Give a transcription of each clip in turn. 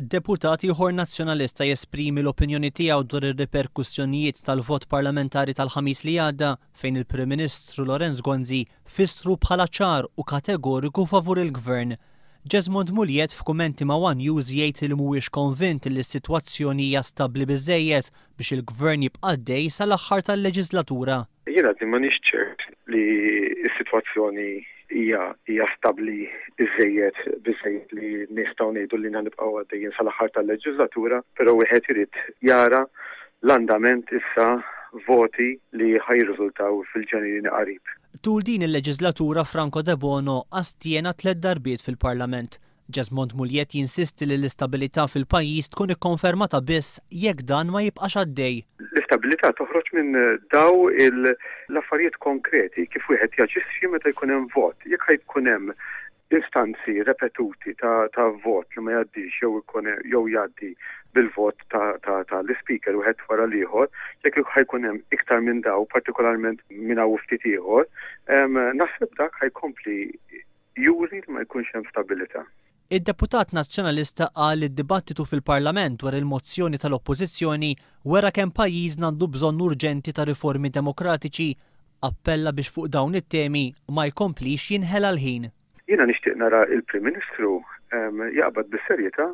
Deputati ieħor nazzjonalista jesprimi l-opinjoni tiegħu dwar ir-reperkussjonijiet tal-vot parlamentari tal-ħamis li għadda fejn il-Prim Ministru Lorenz Gonzi fistru bħala ċar u kategoriku favur il-Gvern. Ġezmond Muljet f'kumenti ma' One już jgħid il mhuwiex konvint li s-sitwazzjoni hija stabbli biżejjed biex il-Gvern jibqaddej sal-aħħar tal-leġislatura. Jiena ma nixċert li s-sitwazzjoni hija hija stabbli iżejjed biżejjed li nistgħu ngħidu li nibqgħu għaddejjin sal-aħħar tal-leġislatura, però wieħed irid jara l-andament issa voti li ħajriżultaw fil-ġenini qarib. Tul din il-leġislatura Franco De Bono astjena tled darbiet fil-Parlament. Ġazmont Muljet jinsisti li l-istabilità fil pajjiż tkun ikkonfermata biss jekk dan ma jibqax għaddej l-istabilità toħroġ minn eh, daw l-affarijiet konkreti kif wieħed jaġixxi meta jkun hemm vot. Jekk ħajkun hemm instanzi repetuti ta', ta vot li ma jgħaddix jew ikun jew jaddi bil-vot ta', ta, ta l-speaker u għed fara liħor, jekk ħajkun hemm iktar minn daw, partikolarment minn hawn ftit ieħor, naħseb dak ħajkompli juri li ma jkunx hemm stabilità. Id-deputat nazzjonalista għal id-dibattitu fil-parlament wara il-mozzjoni tal-oppozizjoni wara kemm pajiz għandu bżonn urġenti ta' riformi demokratiċi appella biex fuq dawn it-temi ma jkomplix jinħela l-ħin. Jiena nixtieq nara il-Prim Ministru ehm, jaqbad bis-serjetà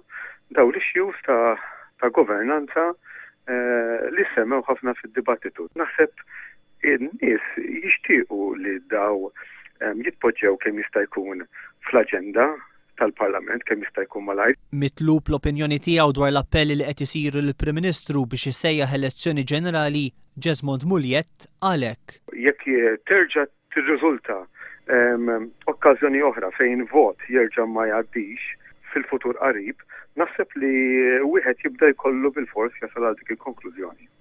daw l-issues ta', ta governanza ehm, li semmew ħafna fil dibattitu Naħseb in-nies jixtiequ li daw ehm, jitpoġġew kemm jista' jkun fl-aġenda tal-Parlament kemm jista' jkun malajr. Mitlub l-opinjoni tiegħu dwar l-appell li qed isir il-Prim Ministru biex issejjaħ elezzjoni ġenerali Ġesmond Muljet għalhekk. Jekk terġa' tirriżulta okkażjoni oħra fejn vot jerġa' ma jgħaddix fil-futur qarib, naħseb li wieħed jibda jkollu bil-fors jasal għal dik il-konklużjoni.